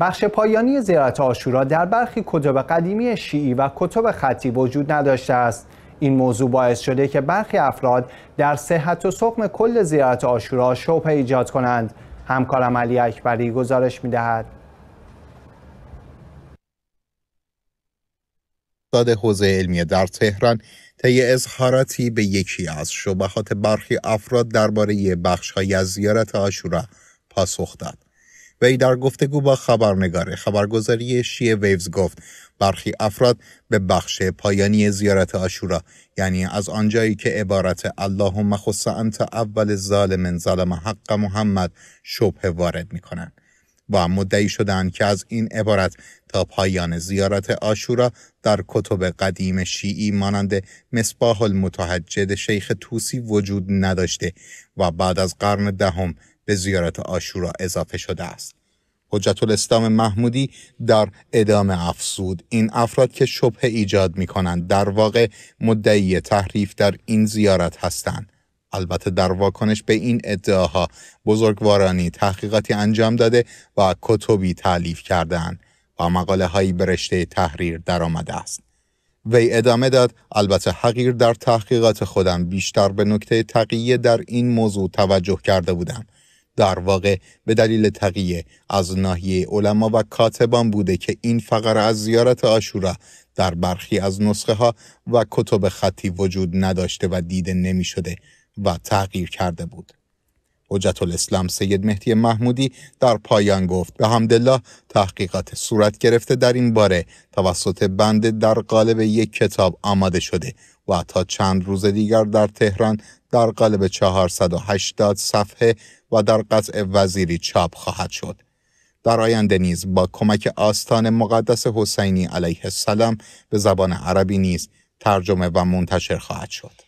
بخش پایانی زیارت آشورا در برخی کتب قدیمی شیعی و کتب خطی وجود نداشته است این موضوع باعث شده که برخی افراد در صحت و سقم کل زیارت آشورا شبه ایجاد کنند همکارم علی اکبری گزارش میدهد داد حوزه علمی در تهران طی اظهاراتی به یکی از شبهات برخی افراد درباره های از زیارت آشورا پاسخ داد وی در گفتگو با خبرنگار خبرگزاری شیعه ویوز گفت برخی افراد به بخش پایانی زیارت آشورا یعنی از آنجایی که عبارت اللهم خص انت اول ظالم ظلم حق محمد شبه وارد می کنند. و مدعی شدند که از این عبارت تا پایان زیارت آشورا در کتب قدیم شیعی مانند مصباح المتحجد شیخ توسی وجود نداشته و بعد از قرن دهم به زیارت آشورا اضافه شده است حجت الاسلام محمودی در ادامه افسود این افراد که شبه ایجاد می کنند در واقع مدعی تحریف در این زیارت هستند البته در واکنش به این ادعاها بزرگوارانی تحقیقاتی انجام داده و کتبی تعلیف کردند و مقاله هایی برشته تحریر تحریر درآمده است وی ادامه داد البته حقیر در تحقیقات خودم بیشتر به نکته تقیه در این موضوع توجه کرده بودم در واقع به دلیل تقیه از ناحیه علما و کاتبان بوده که این فقر از زیارت آشورا در برخی از نسخه ها و کتب خطی وجود نداشته و دیده نمی شده و تغییر کرده بود. حجت الاسلام سید مهدی محمودی در پایان گفت به همدلله تحقیقات صورت گرفته در این باره توسط بنده در قالب یک کتاب آماده شده و تا چند روز دیگر در تهران در قالب 480 صفحه و در قطع وزیری چاپ خواهد شد. در آینده نیز با کمک آستان مقدس حسینی علیه السلام به زبان عربی نیز ترجمه و منتشر خواهد شد.